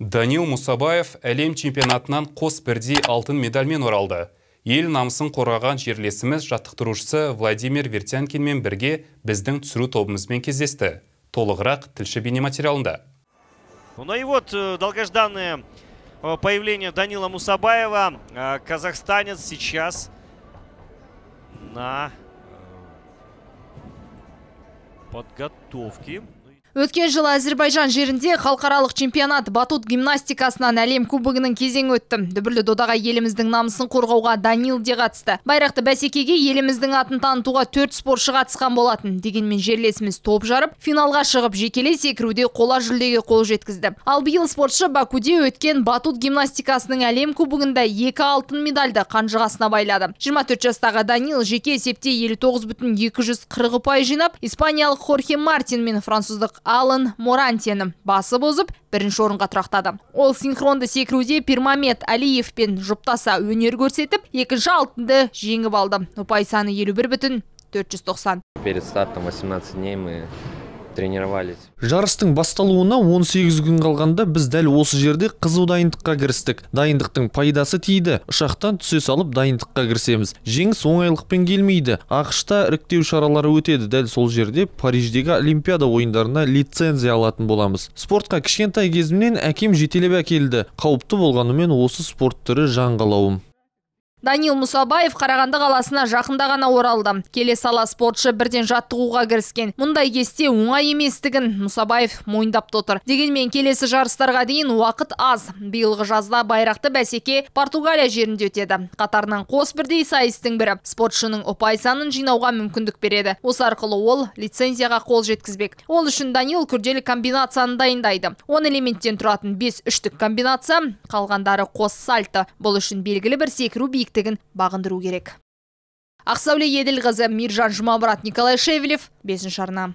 данил Мусабаев әлем чемпионатынан қос бірдей алтын медальмен оралды ел намысын қорғаған жерлесіміз жаттықтырушысы владимир вертянкинмен бірге біздің түсіру тобымызбен кездесті толығырақ тілші материалында. ну и вот э, долгожданное э, появление Данила Мусабаева. Э, казахстанец сейчас на подготовке. Өткен жылы Азербайжан жерінде халықаралық чемпионат батут гимнастикасынан әлем кубогының кезеңі өтті. Дүбірлі додаға еліміздің намысын қорғауға Данил де қатысты. Байрақты бәсекеге еліміздің атын танытуға төрт спортшы қатысқан болатын. Дегенмен жерлесіміз топ жарып, финалға шығып жекелей секіруде қола жүлдеге қол жеткізді. Ал биыл спортшы Бакуде өткен батут гимнастикасының әлем кубогында екі алтын медальды қанжығасына байлады. 24 жастағы Данил жеке есепте 59,240 ұпай жинап, испаниялық Хорхе Мартин мен француздық алан морантені басып озып бірінші орынға тұрақтады ол синхронды секіруде пирмамет алиевпен жұптаса өнер көрсетіп екінші алтынды жеңіп алды ұпай саны елу бір бүтін 490. перед стартом 18 дней мы тренировались жарыстың басталуына 18 күн қалғанда біз дәл осы жерде қызу дайындыққа кірістік дайындықтың пайдасы тиді ұшақтан түсе салып дайындыққа кірісеміз жеңіс оңайлықпен келмейді ақшта іріктеу шаралары өтеді дәл сол жерде париждегі олимпиада ойындарына лицензия алатын боламыз спортқа кішкентай кезімнен әкем жетелеп әкелді қауіпті болғанымен осы спорт түрі жан қалауым данил мұсабаев қарағанды қаласына жақында ғана оралды келе сала спортшы бірден жаттығуға кіріскен мұндай кесте оңай еместігін мұсабаев мойындап тұр. дегенмен келесі жарыстарға дейін уақыт аз биылғы жазда байрақты бәсеке португалия жерінде өтеді қатарынан қос бірдей сайыстың бірі спортшының ұпай санын жинауға мүмкіндік береді осы арқылы ол лицензияға қол жеткізбек ол үшін данил күрделі комбинацияны дайындайды он элементтен тұратын бес үштік комбинация қалғандары қос сальто бұл үшін белгілі бір секіру биік керектігін бағындыру керек ақсәуле еділқызы миржан жұмамұрат николай шевелев бесінші арна